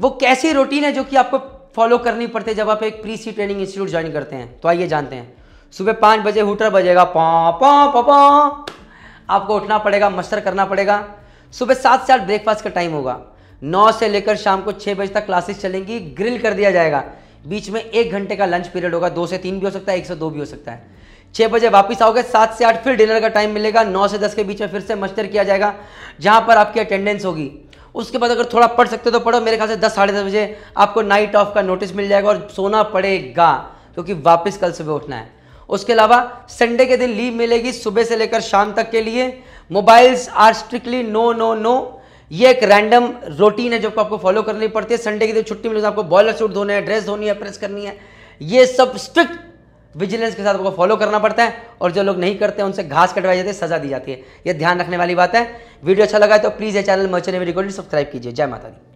वो कैसी रूटीन है जो कि आपको फॉलो करनी पड़ती है जब आप एक pre sea training institute join करते हैं तो आइए जानते हैं सुबह पाँच बजे हुटर बजेगा पा पा पा पा आपको उठना पड़ेगा मस्तर करना पड़ेगा सुबह सात से आठ ब्रेकफास्ट का टाइम होगा नौ से लेकर शाम को छः बजे तक क्लासेस चलेंगी ग्रिल कर दिया जाएगा बीच में एक घंटे का लंच पीरियड होगा दो से तीन भी हो सकता है एक से दो भी हो सकता है छः बजे वापस आओगे सात से आठ फिर डिनर का टाइम मिलेगा नौ से दस के बीच में फिर से मस्टर किया जाएगा जहाँ पर आपकी अटेंडेंस होगी उसके बाद अगर थोड़ा पढ़ सकते हो तो पढ़ो मेरे ख्याल से दस साढ़े दस बजे आपको नाइट ऑफ का नोटिस मिल जाएगा और सोना पड़ेगा क्योंकि वापस कल सुबह उठना है उसके अलावा संडे के दिन लीव मिलेगी सुबह से लेकर शाम तक के लिए mobiles are strictly no no no ये एक रैंडम रूटीन है जो आपको फॉलो करनी पड़ती है संडे के दिन छुट्टी मिलेगी आपको बॉयलर सूट धोने हैं ड्रेस धोनी है प्रेस करनी है ये सब स्ट्रिक्ट विजिलेंस के साथ आपको फॉलो करना पड़ता है और जो लोग नहीं करते हैं उनसे घास कटवाई जाती है सजा दी जाती है ये ध्यान रखने वाली बात है वीडियो अच्छा लगा तो प्लीज़ ये चैनल मर्चेंट रिकॉर्डेड सब्सक्राइब कीजिए जय माता दी